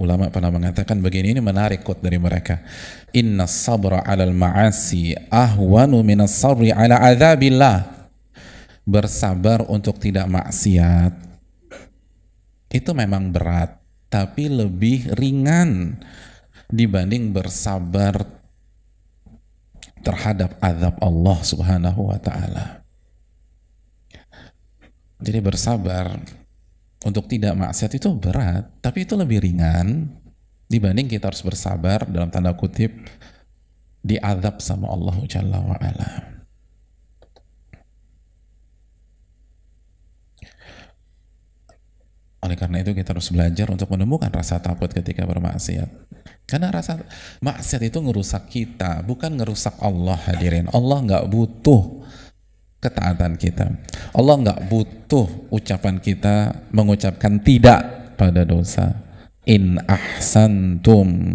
ulama pernah mengatakan begini ini menarik quote dari mereka inna sabra al ma'asi ahwanu min sabri ala adzabillah bersabar untuk tidak maksiat itu memang berat tapi lebih ringan dibanding bersabar terhadap azab Allah Subhanahu wa taala jadi bersabar untuk tidak maksiat itu berat, tapi itu lebih ringan dibanding kita harus bersabar dalam tanda kutip diadab sama Allah Jalla wa Oleh karena itu kita harus belajar untuk menemukan rasa takut ketika bermaksiat. Karena rasa maksiat itu ngerusak kita, bukan ngerusak Allah hadirin. Allah nggak butuh ketaatan kita. Allah nggak butuh ucapan kita mengucapkan tidak pada dosa. In ahsantum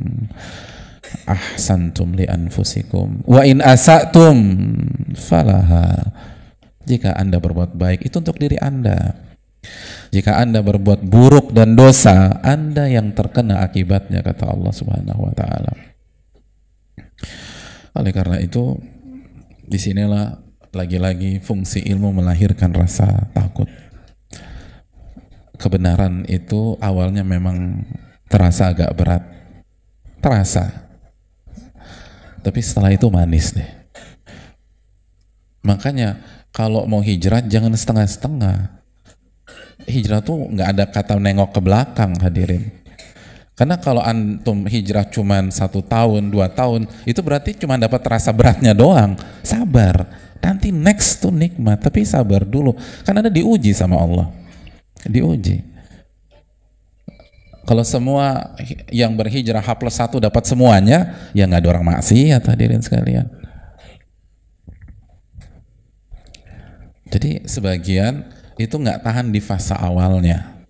ahsantum li anfusikum wa in asatum falaha. Jika Anda berbuat baik itu untuk diri Anda. Jika Anda berbuat buruk dan dosa, Anda yang terkena akibatnya kata Allah Subhanahu wa taala. Oleh karena itu disinilah lagi-lagi fungsi ilmu melahirkan rasa takut. Kebenaran itu awalnya memang terasa agak berat. Terasa. Tapi setelah itu manis deh. Makanya kalau mau hijrah jangan setengah-setengah. Hijrah tuh nggak ada kata nengok ke belakang hadirin. Karena kalau antum hijrah cuma satu tahun, dua tahun, itu berarti cuma dapat rasa beratnya doang. Sabar, Nanti next tuh nikmat, tapi sabar dulu. Kan ada diuji sama Allah. Diuji. Kalau semua yang berhijrah H plus satu dapat semuanya, ya nggak ada orang maksiat hadirin sekalian. Jadi sebagian itu nggak tahan di fase awalnya.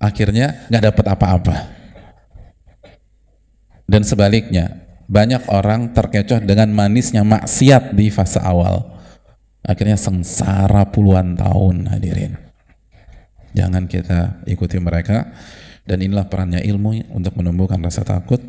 Akhirnya nggak dapat apa-apa. Dan sebaliknya, banyak orang terkecoh dengan manisnya maksiat di fase awal. Akhirnya sengsara puluhan tahun hadirin. Jangan kita ikuti mereka dan inilah perannya ilmu untuk menumbuhkan rasa takut